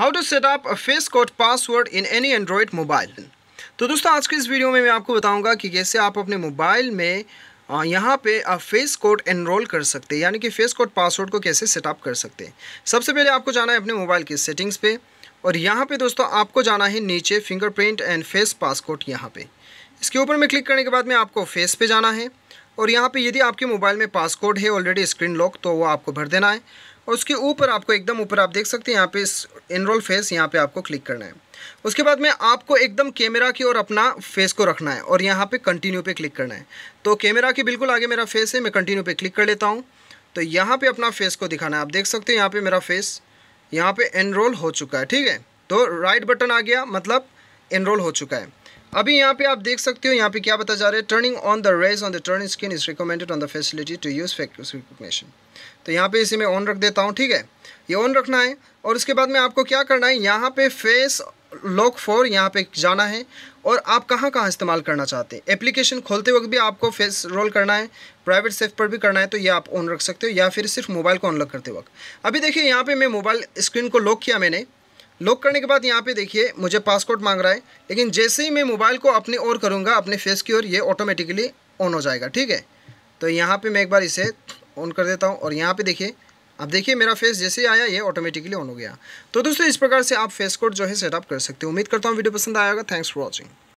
how to set up face code password in any Android mobile तो दोस्तों आज के इस वीडियो में मैं आपको बताऊंगा कि कैसे आप अपने मोबाइल में यहाँ पे आप फेस कोड एनरोल कर सकते हैं यानी कि फेस कोड पासवर्ड को कैसे सेटअप कर सकते हैं सबसे पहले आपको जाना है अपने मोबाइल की सेटिंग्स पे और यहाँ पे दोस्तों आपको जाना है नीचे फिंगरप्रिंट एंड फेस पासकोड यहाँ पे इसके ऊपर में क्लिक करने के बाद में आपको फेस पे जाना है और यहाँ पे यदि आपके मोबाइल में पासकोड है ऑलरेडी स्क्रीन लॉक तो वो आपको भर देना है और उसके ऊपर आपको एकदम ऊपर आप देख सकते हैं यहाँ पे इनरोल फेस यहाँ पे आपको क्लिक करना है उसके बाद में आपको एकदम कैमरा की ओर अपना फेस को रखना है और यहाँ पे कंटिन्यू पे क्लिक करना है तो कैमरा के बिल्कुल आगे मेरा फेस है मैं कंटिन्यू पे क्लिक कर लेता हूँ तो यहाँ पर अपना फेस को दिखाना है आप देख सकते हैं यहाँ पर मेरा फेस यहाँ पर एनरोल हो चुका है ठीक है तो राइट बटन आ गया मतलब इनरोल हो चुका है अभी यहाँ पे आप देख सकते हो यहाँ पे क्या बता जा रहा है turning on the raise on the turn screen is recommended on the facility to use face तो यहाँ पे इसे मैं ऑन रख देता हूँ ठीक है ये ऑन रखना है और उसके बाद में आपको क्या करना है यहाँ पे फेस लॉक फोर यहाँ पे जाना है और आप कहाँ कहाँ इस्तेमाल करना चाहते हैं एप्लीकेशन खोलते वक्त भी आपको फेस रोल करना है प्राइवेट सेफ पर भी करना है तो ये आप ऑन रख सकते हो या फिर सिर्फ मोबाइल को अनलॉक करते वक्त अभी देखिए यहाँ पे मैं मोबाइल स्क्रीन को लॉक किया मैंने लॉक करने के बाद यहाँ पे देखिए मुझे पासपोर्ट मांग रहा है लेकिन जैसे ही मैं मोबाइल को अपने ओर करूँगा अपने फेस की ओर ये ऑटोमेटिकली ऑन हो जाएगा ठीक है तो यहाँ पे मैं एक बार इसे ऑन कर देता हूँ और यहाँ पे देखिए अब देखिए मेरा फेस जैसे ही आया ये ऑटोमेटिकली ऑन हो गया तो दोस्तों इस प्रकार से आप फेस कोड जो है सेटअप कर सकते हो उम्मीद करता हूँ वीडियो पसंद आएगा थैंक्स फॉर वॉचिंग